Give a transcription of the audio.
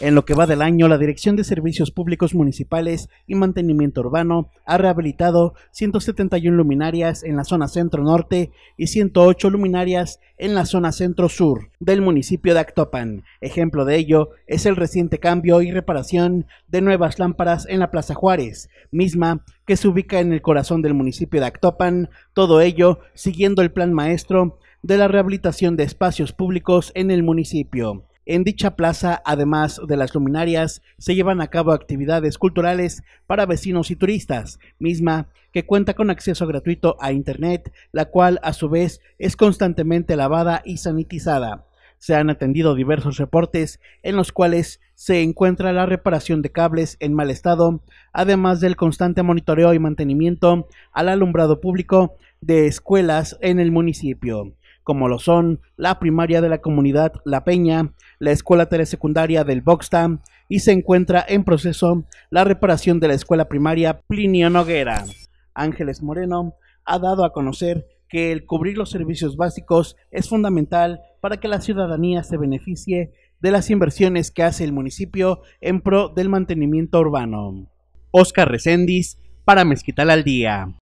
En lo que va del año, la Dirección de Servicios Públicos Municipales y Mantenimiento Urbano ha rehabilitado 171 luminarias en la zona centro-norte y 108 luminarias en la zona centro-sur del municipio de Actopan. Ejemplo de ello es el reciente cambio y reparación de nuevas lámparas en la Plaza Juárez, misma que se ubica en el corazón del municipio de Actopan, todo ello siguiendo el plan maestro de la rehabilitación de espacios públicos en el municipio. En dicha plaza, además de las luminarias, se llevan a cabo actividades culturales para vecinos y turistas, misma que cuenta con acceso gratuito a Internet, la cual a su vez es constantemente lavada y sanitizada se han atendido diversos reportes en los cuales se encuentra la reparación de cables en mal estado, además del constante monitoreo y mantenimiento al alumbrado público de escuelas en el municipio como lo son la primaria de la comunidad La Peña, la escuela telesecundaria del Boxta y se encuentra en proceso la reparación de la escuela primaria Plinio Noguera. Ángeles Moreno ha dado a conocer que el cubrir los servicios básicos es fundamental para que la ciudadanía se beneficie de las inversiones que hace el municipio en pro del mantenimiento urbano. Oscar Recendis para Mezquital al Día.